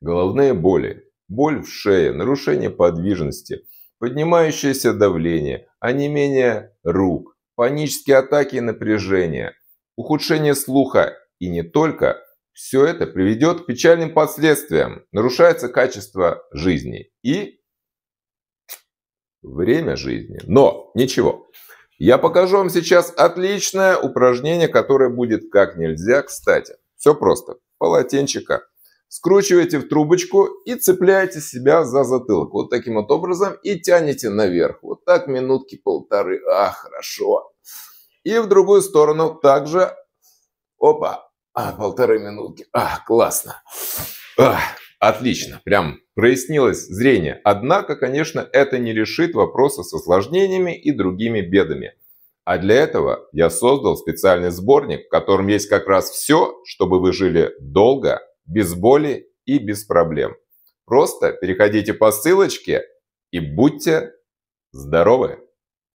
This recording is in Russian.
Головные боли, боль в шее, нарушение подвижности, поднимающееся давление, онемение рук, панические атаки и напряжение, ухудшение слуха и не только, все это приведет к печальным последствиям, нарушается качество жизни и время жизни. Но ничего, я покажу вам сейчас отличное упражнение, которое будет как нельзя кстати. Все просто. Полотенчика скручиваете в трубочку и цепляете себя за затылок. Вот таким вот образом и тянете наверх. Вот так минутки полторы. А, хорошо. И в другую сторону также. Опа, а, полторы минутки. А, классно. А, отлично, прям прояснилось зрение. Однако, конечно, это не решит вопроса с осложнениями и другими бедами. А для этого я создал специальный сборник, в котором есть как раз все, чтобы вы жили долго, без боли и без проблем. Просто переходите по ссылочке и будьте здоровы!